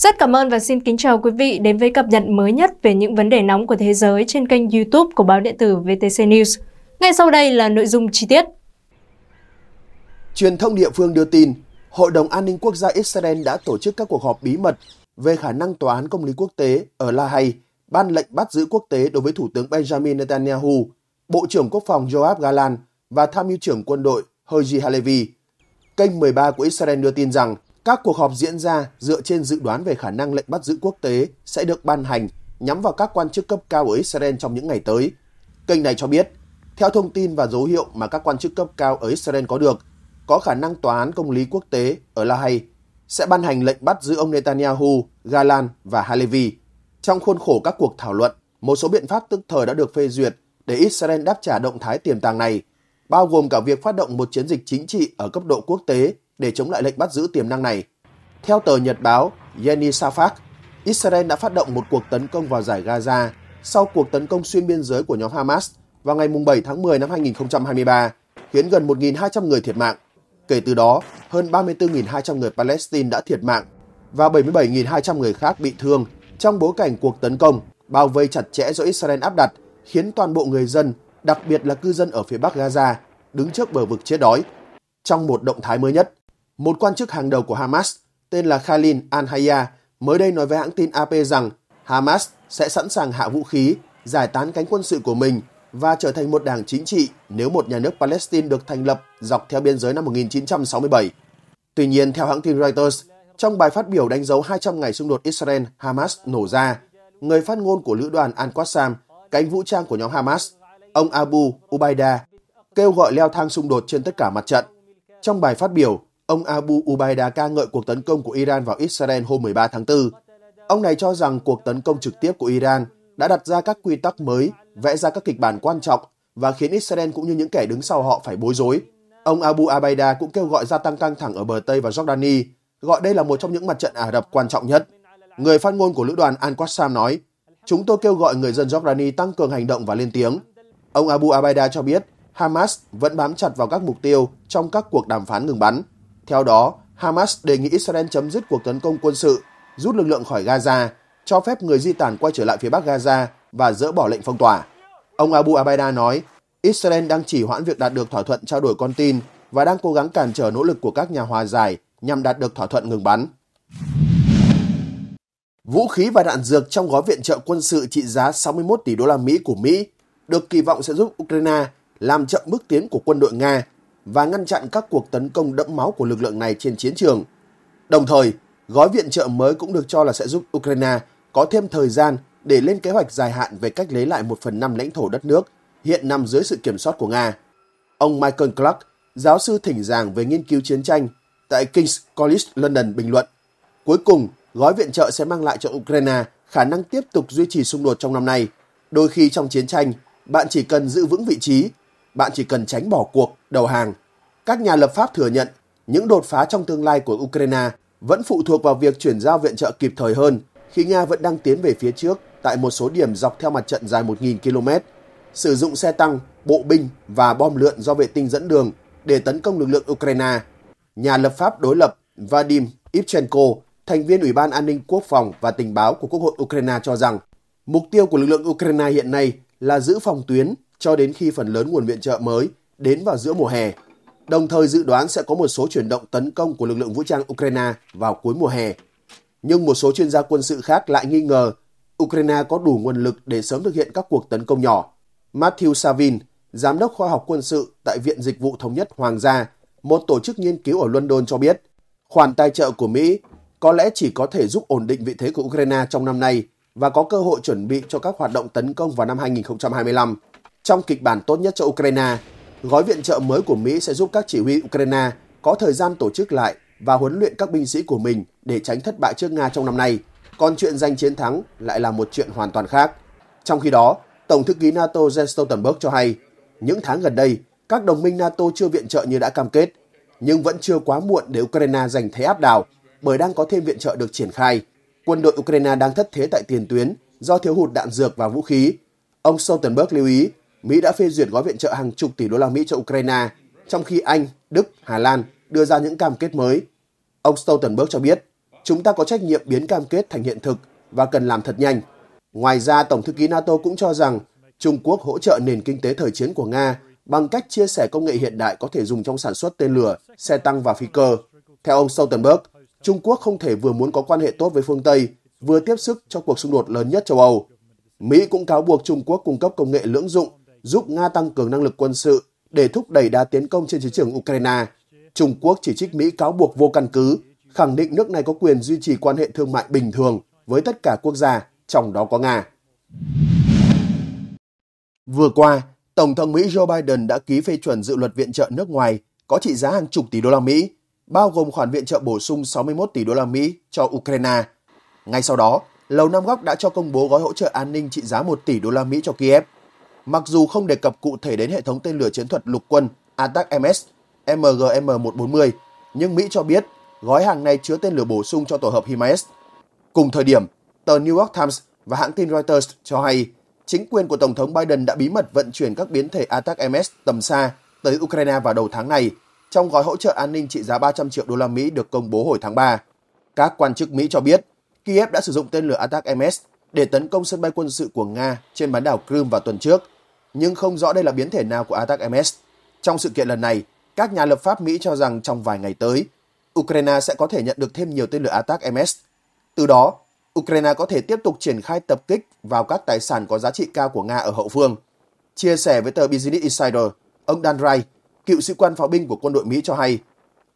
Rất cảm ơn và xin kính chào quý vị đến với cập nhật mới nhất về những vấn đề nóng của thế giới trên kênh YouTube của báo điện tử VTC News. Ngay sau đây là nội dung chi tiết. Truyền thông địa phương đưa tin, Hội đồng An ninh Quốc gia Israel đã tổ chức các cuộc họp bí mật về khả năng Tòa án Công lý Quốc tế ở La Hay ban lệnh bắt giữ quốc tế đối với Thủ tướng Benjamin Netanyahu, Bộ trưởng Quốc phòng Joab Galan và Tham mưu trưởng quân đội Hoji Halevi. Kênh 13 của Israel đưa tin rằng các cuộc họp diễn ra dựa trên dự đoán về khả năng lệnh bắt giữ quốc tế sẽ được ban hành nhắm vào các quan chức cấp cao ở Israel trong những ngày tới. Kênh này cho biết, theo thông tin và dấu hiệu mà các quan chức cấp cao ở Israel có được, có khả năng tòa án công lý quốc tế ở La Hay sẽ ban hành lệnh bắt giữ ông Netanyahu, Galan và Halevi. Trong khuôn khổ các cuộc thảo luận, một số biện pháp tức thời đã được phê duyệt để Israel đáp trả động thái tiềm tàng này, bao gồm cả việc phát động một chiến dịch chính trị ở cấp độ quốc tế để chống lại lệnh bắt giữ tiềm năng này. Theo tờ Nhật báo Yeni Safak, Israel đã phát động một cuộc tấn công vào giải Gaza sau cuộc tấn công xuyên biên giới của nhóm Hamas vào ngày 7 tháng 10 năm 2023, khiến gần 1.200 người thiệt mạng. Kể từ đó, hơn 34.200 người Palestine đã thiệt mạng và 77.200 người khác bị thương trong bối cảnh cuộc tấn công bao vây chặt chẽ do Israel áp đặt khiến toàn bộ người dân, đặc biệt là cư dân ở phía bắc Gaza, đứng trước bờ vực chết đói. Trong một động thái mới nhất, một quan chức hàng đầu của Hamas tên là Khalil Al-Haya mới đây nói với hãng tin AP rằng Hamas sẽ sẵn sàng hạ vũ khí, giải tán cánh quân sự của mình và trở thành một đảng chính trị nếu một nhà nước Palestine được thành lập dọc theo biên giới năm 1967. Tuy nhiên, theo hãng tin Reuters, trong bài phát biểu đánh dấu 200 ngày xung đột Israel-Hamas nổ ra, người phát ngôn của lữ đoàn Al-Qassam, cánh vũ trang của nhóm Hamas, ông Abu Ubaida, kêu gọi leo thang xung đột trên tất cả mặt trận. Trong bài phát biểu, Ông Abu Ubaida ca ngợi cuộc tấn công của Iran vào Israel hôm 13 tháng 4. Ông này cho rằng cuộc tấn công trực tiếp của Iran đã đặt ra các quy tắc mới, vẽ ra các kịch bản quan trọng và khiến Israel cũng như những kẻ đứng sau họ phải bối rối. Ông Abu Ubaida cũng kêu gọi gia tăng căng thẳng ở bờ Tây và Jordani, gọi đây là một trong những mặt trận Ả Rập quan trọng nhất. Người phát ngôn của lữ đoàn Al-Qassam nói, Chúng tôi kêu gọi người dân Jordani tăng cường hành động và lên tiếng. Ông Abu Ubaida cho biết Hamas vẫn bám chặt vào các mục tiêu trong các cuộc đàm phán ngừng bắn. Theo đó, Hamas đề nghị Israel chấm dứt cuộc tấn công quân sự, rút lực lượng khỏi Gaza, cho phép người di tản quay trở lại phía bắc Gaza và dỡ bỏ lệnh phong tỏa. Ông Abu Abaida nói, Israel đang chỉ hoãn việc đạt được thỏa thuận trao đổi con tin và đang cố gắng cản trở nỗ lực của các nhà hòa giải nhằm đạt được thỏa thuận ngừng bắn. Vũ khí và đạn dược trong gói viện trợ quân sự trị giá 61 tỷ đô la Mỹ của Mỹ được kỳ vọng sẽ giúp Ukraine làm chậm bước tiến của quân đội Nga và ngăn chặn các cuộc tấn công đẫm máu của lực lượng này trên chiến trường. Đồng thời, gói viện trợ mới cũng được cho là sẽ giúp Ukraine có thêm thời gian để lên kế hoạch dài hạn về cách lấy lại một phần năm lãnh thổ đất nước hiện nằm dưới sự kiểm soát của Nga. Ông Michael Clark, giáo sư thỉnh giảng về nghiên cứu chiến tranh tại King's College London bình luận. Cuối cùng, gói viện trợ sẽ mang lại cho Ukraine khả năng tiếp tục duy trì xung đột trong năm nay. Đôi khi trong chiến tranh, bạn chỉ cần giữ vững vị trí bạn chỉ cần tránh bỏ cuộc, đầu hàng. Các nhà lập pháp thừa nhận những đột phá trong tương lai của Ukraine vẫn phụ thuộc vào việc chuyển giao viện trợ kịp thời hơn khi Nga vẫn đang tiến về phía trước tại một số điểm dọc theo mặt trận dài 1.000 km, sử dụng xe tăng, bộ binh và bom lượn do vệ tinh dẫn đường để tấn công lực lượng Ukraine. Nhà lập pháp đối lập Vadim Ivchenko, thành viên Ủy ban An ninh Quốc phòng và Tình báo của Quốc hội Ukraine cho rằng mục tiêu của lực lượng Ukraine hiện nay là giữ phòng tuyến cho đến khi phần lớn nguồn viện trợ mới đến vào giữa mùa hè, đồng thời dự đoán sẽ có một số chuyển động tấn công của lực lượng vũ trang Ukraine vào cuối mùa hè. Nhưng một số chuyên gia quân sự khác lại nghi ngờ Ukraine có đủ nguồn lực để sớm thực hiện các cuộc tấn công nhỏ. Matthew Savin, Giám đốc khoa học quân sự tại Viện Dịch vụ Thống nhất Hoàng gia, một tổ chức nghiên cứu ở London cho biết, khoản tài trợ của Mỹ có lẽ chỉ có thể giúp ổn định vị thế của Ukraine trong năm nay và có cơ hội chuẩn bị cho các hoạt động tấn công vào năm 2025. Trong kịch bản tốt nhất cho Ukraine, gói viện trợ mới của Mỹ sẽ giúp các chỉ huy Ukraine có thời gian tổ chức lại và huấn luyện các binh sĩ của mình để tránh thất bại trước Nga trong năm nay. Còn chuyện giành chiến thắng lại là một chuyện hoàn toàn khác. Trong khi đó, Tổng thư ký NATO Jens Stoltenberg cho hay, những tháng gần đây, các đồng minh NATO chưa viện trợ như đã cam kết, nhưng vẫn chưa quá muộn để Ukraine giành thế áp đảo bởi đang có thêm viện trợ được triển khai. Quân đội Ukraine đang thất thế tại tiền tuyến do thiếu hụt đạn dược và vũ khí. Ông Stoltenberg lưu ý Mỹ đã phê duyệt gói viện trợ hàng chục tỷ đô la Mỹ cho Ukraine, trong khi Anh, Đức, Hà Lan đưa ra những cam kết mới. Ông Stoltenberg cho biết, chúng ta có trách nhiệm biến cam kết thành hiện thực và cần làm thật nhanh. Ngoài ra, Tổng thư ký NATO cũng cho rằng Trung Quốc hỗ trợ nền kinh tế thời chiến của Nga bằng cách chia sẻ công nghệ hiện đại có thể dùng trong sản xuất tên lửa, xe tăng và phi cơ. Theo ông Stoltenberg, Trung Quốc không thể vừa muốn có quan hệ tốt với phương Tây, vừa tiếp sức cho cuộc xung đột lớn nhất châu Âu. Mỹ cũng cáo buộc Trung Quốc cung cấp công nghệ lưỡng dụng giúp Nga tăng cường năng lực quân sự để thúc đẩy đa tiến công trên chiến trường Ukraine. Trung Quốc chỉ trích Mỹ cáo buộc vô căn cứ, khẳng định nước này có quyền duy trì quan hệ thương mại bình thường với tất cả quốc gia, trong đó có Nga. Vừa qua, Tổng thống Mỹ Joe Biden đã ký phê chuẩn dự luật viện trợ nước ngoài có trị giá hàng chục tỷ đô la Mỹ, bao gồm khoản viện trợ bổ sung 61 tỷ đô la Mỹ cho Ukraine. Ngay sau đó, Lầu Năm Góc đã cho công bố gói hỗ trợ an ninh trị giá 1 tỷ đô la Mỹ cho Kiev – Mặc dù không đề cập cụ thể đến hệ thống tên lửa chiến thuật lục quân ATAC-MS MGM-140, nhưng Mỹ cho biết gói hàng này chứa tên lửa bổ sung cho tổ hợp HIMARS. Cùng thời điểm, tờ New York Times và hãng tin Reuters cho hay chính quyền của Tổng thống Biden đã bí mật vận chuyển các biến thể ATAC-MS tầm xa tới Ukraine vào đầu tháng này trong gói hỗ trợ an ninh trị giá 300 triệu đô la Mỹ được công bố hồi tháng 3. Các quan chức Mỹ cho biết Kiev đã sử dụng tên lửa ATAC-MS để tấn công sân bay quân sự của Nga trên bán đảo Crimea vào tuần trước – nhưng không rõ đây là biến thể nào của attack MS. Trong sự kiện lần này, các nhà lập pháp Mỹ cho rằng trong vài ngày tới, Ukraine sẽ có thể nhận được thêm nhiều tên lửa attack MS. Từ đó, Ukraine có thể tiếp tục triển khai tập kích vào các tài sản có giá trị cao của Nga ở hậu phương. Chia sẻ với tờ Business Insider, ông Dan Wright, cựu sĩ quan pháo binh của quân đội Mỹ cho hay,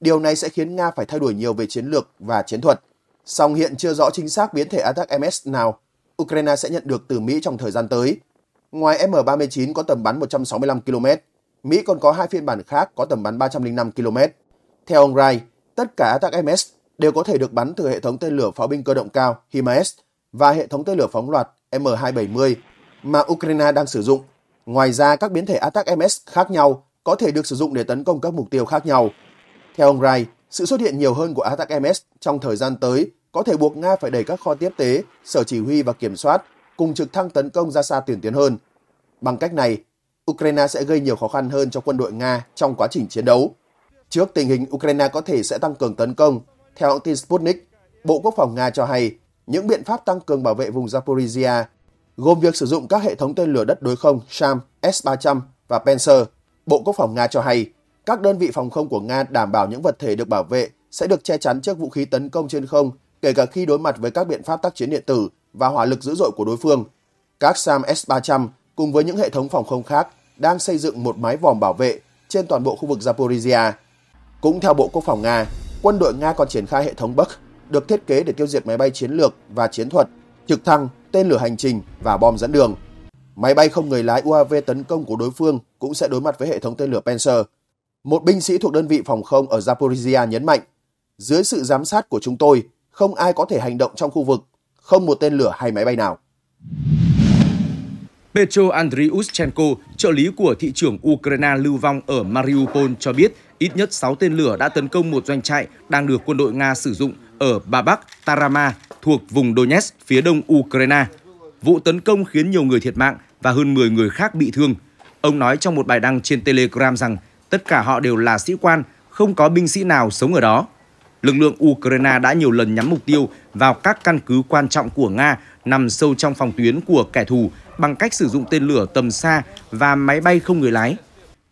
điều này sẽ khiến Nga phải thay đổi nhiều về chiến lược và chiến thuật. Song hiện chưa rõ chính xác biến thể attack MS nào Ukraine sẽ nhận được từ Mỹ trong thời gian tới, Ngoài M39 có tầm bắn 165 km, Mỹ còn có hai phiên bản khác có tầm bắn 305 km. Theo ông Wright, tất cả attack MS đều có thể được bắn từ hệ thống tên lửa pháo binh cơ động cao HIMARS và hệ thống tên lửa phóng loạt M270 mà Ukraine đang sử dụng. Ngoài ra, các biến thể attack MS khác nhau có thể được sử dụng để tấn công các mục tiêu khác nhau. Theo ông Wright, sự xuất hiện nhiều hơn của attack MS trong thời gian tới có thể buộc Nga phải đẩy các kho tiếp tế, sở chỉ huy và kiểm soát cùng trực thăng tấn công ra xa tiền tiến hơn. Bằng cách này, Ukraine sẽ gây nhiều khó khăn hơn cho quân đội Nga trong quá trình chiến đấu. Trước tình hình Ukraine có thể sẽ tăng cường tấn công, theo hãng tin Sputnik, Bộ Quốc phòng Nga cho hay những biện pháp tăng cường bảo vệ vùng Zaporizhia gồm việc sử dụng các hệ thống tên lửa đất đối không SAM, S-300 và Panzer. Bộ Quốc phòng Nga cho hay các đơn vị phòng không của Nga đảm bảo những vật thể được bảo vệ sẽ được che chắn trước vũ khí tấn công trên không, kể cả khi đối mặt với các biện pháp tác chiến điện tử và hỏa lực dữ dội của đối phương, các SAM S-300 cùng với những hệ thống phòng không khác đang xây dựng một mái vòm bảo vệ trên toàn bộ khu vực Zaporizhia. Cũng theo Bộ Quốc phòng Nga, quân đội Nga còn triển khai hệ thống Buk được thiết kế để tiêu diệt máy bay chiến lược và chiến thuật, trực thăng, tên lửa hành trình và bom dẫn đường. Máy bay không người lái UAV tấn công của đối phương cũng sẽ đối mặt với hệ thống tên lửa Panzer. Một binh sĩ thuộc đơn vị phòng không ở Zaporizhia nhấn mạnh, dưới sự giám sát của chúng tôi, không ai có thể hành động trong khu vực không một tên lửa hay máy bay nào. Petro Andriushchenko, trợ lý của thị trưởng Ukraine lưu vong ở Mariupol cho biết ít nhất 6 tên lửa đã tấn công một doanh trại đang được quân đội Nga sử dụng ở Babak Tarama thuộc vùng Donetsk phía đông Ukraine. Vụ tấn công khiến nhiều người thiệt mạng và hơn 10 người khác bị thương. Ông nói trong một bài đăng trên Telegram rằng tất cả họ đều là sĩ quan, không có binh sĩ nào sống ở đó lực lượng Ukraine đã nhiều lần nhắm mục tiêu vào các căn cứ quan trọng của Nga nằm sâu trong phòng tuyến của kẻ thù bằng cách sử dụng tên lửa tầm xa và máy bay không người lái.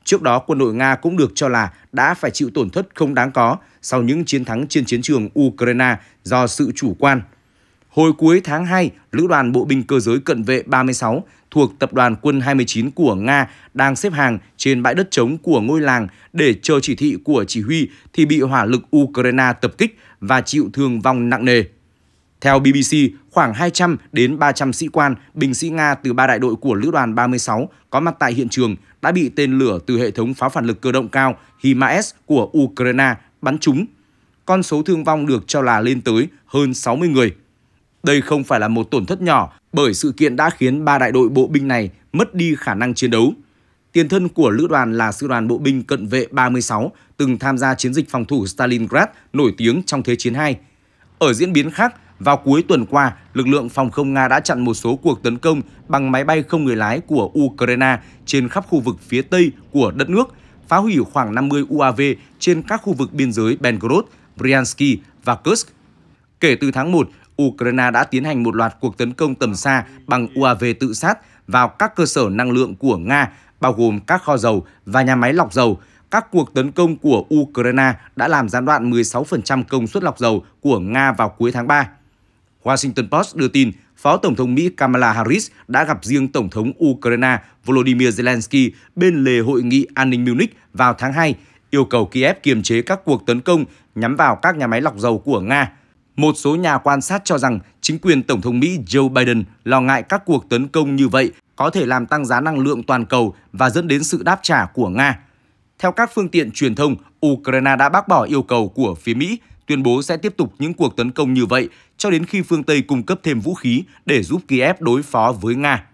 Trước đó, quân đội Nga cũng được cho là đã phải chịu tổn thất không đáng có sau những chiến thắng trên chiến trường Ukraine do sự chủ quan. Hồi cuối tháng 2, Lữ đoàn Bộ binh Cơ giới Cận vệ 36 thuộc tập đoàn quân 29 của Nga đang xếp hàng trên bãi đất trống của ngôi làng để chờ chỉ thị của chỉ huy thì bị hỏa lực Ukraine tập kích và chịu thương vong nặng nề. Theo BBC, khoảng 200 đến 300 sĩ quan, binh sĩ Nga từ ba đại đội của Lữ đoàn 36 có mặt tại hiện trường đã bị tên lửa từ hệ thống pháo phản lực cơ động cao HIMARS của Ukraine bắn trúng. Con số thương vong được cho là lên tới hơn 60 người. Đây không phải là một tổn thất nhỏ bởi sự kiện đã khiến ba đại đội bộ binh này mất đi khả năng chiến đấu. Tiền thân của lữ đoàn là sư đoàn bộ binh cận vệ 36 từng tham gia chiến dịch phòng thủ Stalingrad nổi tiếng trong Thế chiến 2. Ở diễn biến khác, vào cuối tuần qua, lực lượng phòng không Nga đã chặn một số cuộc tấn công bằng máy bay không người lái của Ukraine trên khắp khu vực phía Tây của đất nước, phá hủy khoảng 50 UAV trên các khu vực biên giới Belgorod, Bryansky và Kursk. Kể từ tháng 1, Ukraine đã tiến hành một loạt cuộc tấn công tầm xa bằng UAV tự sát vào các cơ sở năng lượng của Nga, bao gồm các kho dầu và nhà máy lọc dầu. Các cuộc tấn công của Ukraine đã làm gián đoạn 16% công suất lọc dầu của Nga vào cuối tháng 3. Washington Post đưa tin, Phó Tổng thống Mỹ Kamala Harris đã gặp riêng Tổng thống Ukraine Volodymyr Zelensky bên lề hội nghị an ninh Munich vào tháng 2, yêu cầu Kiev kiềm chế các cuộc tấn công nhắm vào các nhà máy lọc dầu của Nga. Một số nhà quan sát cho rằng chính quyền Tổng thống Mỹ Joe Biden lo ngại các cuộc tấn công như vậy có thể làm tăng giá năng lượng toàn cầu và dẫn đến sự đáp trả của Nga. Theo các phương tiện truyền thông, Ukraine đã bác bỏ yêu cầu của phía Mỹ, tuyên bố sẽ tiếp tục những cuộc tấn công như vậy cho đến khi phương Tây cung cấp thêm vũ khí để giúp Kiev đối phó với Nga.